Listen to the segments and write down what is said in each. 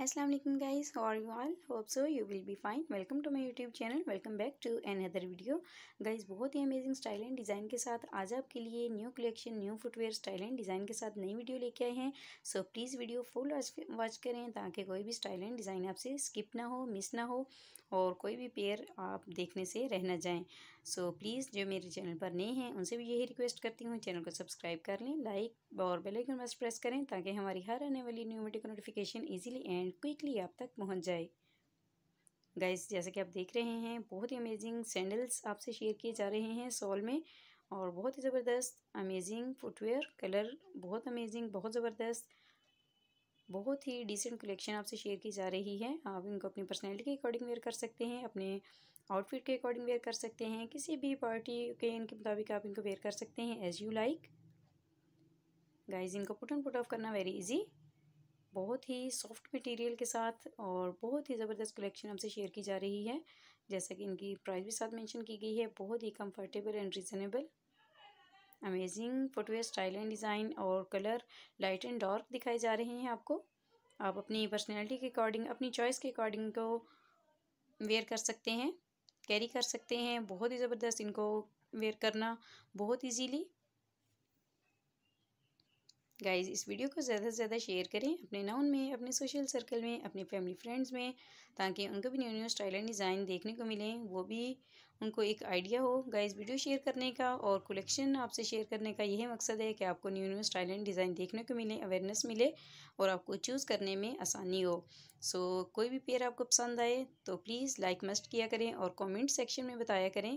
अस्सलाम वालेकुम गाइस और you all hope so you will be fine welcome to my YouTube channel welcome back to another video guys बहुत ही amazing style and design के साथ आज आपके लिए new collection new footwear style and design के साथ नई वीडियो लेके आए हैं so so, please video full watch करें ताकि कोई भी स्टाइल एंड डिज़ाइन आपसे स्किप ना हो मिस ना हो और कोई भी पेयर आप देखने से रह ना जाएँ सो so, प्लीज़ जो मेरे चैनल पर नए हैं उनसे भी यही रिक्वेस्ट करती हूँ चैनल को सब्सक्राइब कर लें लाइक और बेलाइकन बस प्रेस करें ताकि हमारी हर आने वाली न्यू वीडियो का notification easily and and quickly आप तक पहुंच जाए गाइस जैसे कि आप देख रहे हैं बहुत ही अमेजिंग सैंडल्स आपसे शेयर किए जा रहे हैं सॉल में और बहुत ही ज़बरदस्त अमेजिंग फुटवेयर कलर बहुत अमेजिंग बहुत ज़बरदस्त बहुत ही डिसेंट कलेक्शन आपसे शेयर की जा रही है आप इनको अपनी पर्सनैलिटी के अकॉर्डिंग वेयर कर सकते हैं अपने आउटफिट के अकॉर्डिंग वेयर कर सकते हैं किसी भी पार्टी के इनके मुताबिक आप इनको वेयर कर सकते हैं एज यू लाइक गाइज इनको पुट एंड पुट ऑफ करना वेरी इजी बहुत ही सॉफ्ट मटेरियल के साथ और बहुत ही ज़बरदस्त कलेक्शन हमसे शेयर की जा रही है जैसा कि इनकी प्राइस भी साथ मेंशन की गई है बहुत ही comfortable and reasonable amazing footwear style and design और कलर लाइट एंड डार्क दिखाए जा रहे हैं आपको आप अपनी पर्सनैलिटी के अकॉर्डिंग अपनी चॉइस के अकॉर्डिंग को वेयर कर सकते हैं कैरी कर सकते हैं बहुत ही ज़बरदस्त इनको वेयर करना बहुत ईजीली गाइस इस वीडियो को ज़्यादा से ज़्यादा शेयर करें अपने नाउन में अपने सोशल सर्कल में अपने फैमिली फ्रेंड्स में ताकि उनको भी new new style and design देखने को मिलें वो भी उनको एक आइडिया हो गाइस वीडियो शेयर करने का और कलेक्शन आपसे शेयर करने का यही मकसद है कि आपको new new style and design देखने को मिले अवेयरनेस मिले और आपको चूज़ करने में आसानी हो सो so, कोई भी पेयर आपको पसंद आए तो प्लीज़ लाइक मस्ट किया करें और कमेंट सेक्शन में बताया करें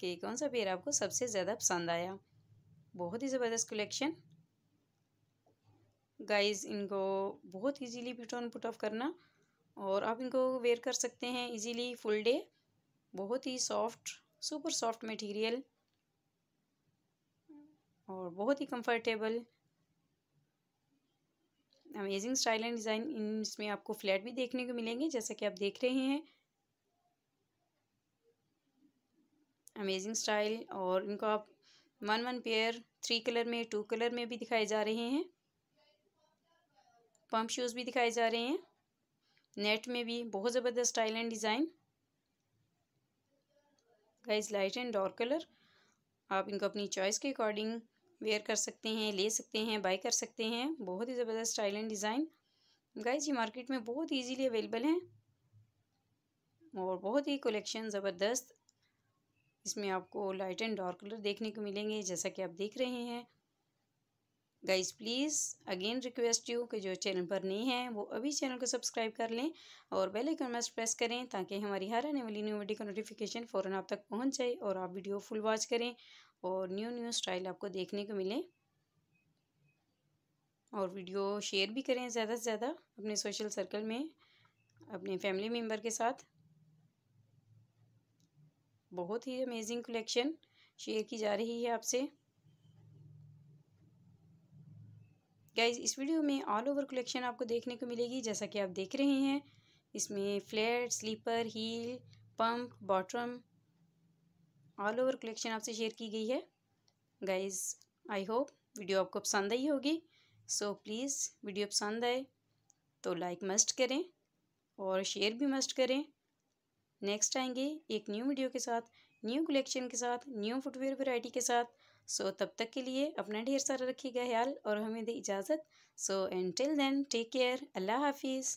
कि कौन सा पेयर आपको सबसे ज़्यादा पसंद आया बहुत ही ज़बरदस्त कलेक्शन गाइस इनको बहुत easily put on put off करना और आप इनको वेयर कर सकते हैं इजीली फुल डे बहुत ही सॉफ्ट सुपर सॉफ्ट मटेरियल और बहुत ही comfortable amazing style and design इन इसमें आपको फ्लैट भी देखने को मिलेंगे जैसा कि आप देख रहे हैं अमेजिंग स्टाइल और इनको आप one one pair three colour में टू कलर में भी दिखाए जा रहे हैं पम्प शूज़ भी दिखाए जा रहे हैं नेट में भी बहुत ज़बरदस्त style and design guys light and dark colour आप इनको अपनी चॉइस के अकॉर्डिंग वेयर कर सकते हैं ले सकते हैं बाय कर सकते हैं बहुत ही ज़बरदस्त स्टाइल एंड डिज़ाइन गाइज ये मार्केट में बहुत ईजीली अवेलेबल हैं और बहुत ही कलेक्शन ज़बरदस्त इसमें आपको लाइट एंड डार्क कलर देखने को मिलेंगे जैसा कि आप देख रहे हैं guys please again request you कि जो चैनल पर नहीं है वो अभी चैनल को सब्सक्राइब कर लें और बेल आइकन मस्ट प्रेस करें ताकि हमारी हर आने वाली न्यू वीडियो का नोटिफिकेशन फ़ौरन आप तक पहुंच जाए और आप वीडियो फुल वॉच करें और न्यू न्यू स्टाइल आपको देखने को मिले और वीडियो शेयर भी करें ज़्यादा से ज़्यादा अपने सोशल सर्कल में अपने फैमिली मेम्बर के साथ बहुत ही अमेजिंग कलेक्शन शेयर की जा रही है आपसे गाइज इस वीडियो में ऑल ओवर कलेक्शन आपको देखने को मिलेगी जैसा कि आप देख रहे हैं इसमें flat slipper heel pump bottom all over collection आपसे शेयर की गई है गाइज आई होप वीडियो आपको पसंद आई होगी सो so, प्लीज़ वीडियो पसंद आए तो लाइक मस्ट करें और शेयर भी मस्ट करें नेक्स्ट आएंगे एक न्यू वीडियो के साथ न्यू कलेक्शन के साथ न्यू फुटवेयर वैरायटी के साथ सो तब तक के लिए अपना ढेर सारा रखिएगा ख्याल और हमें दे इजाज़त so and till then take care अल्लाह हाफिज़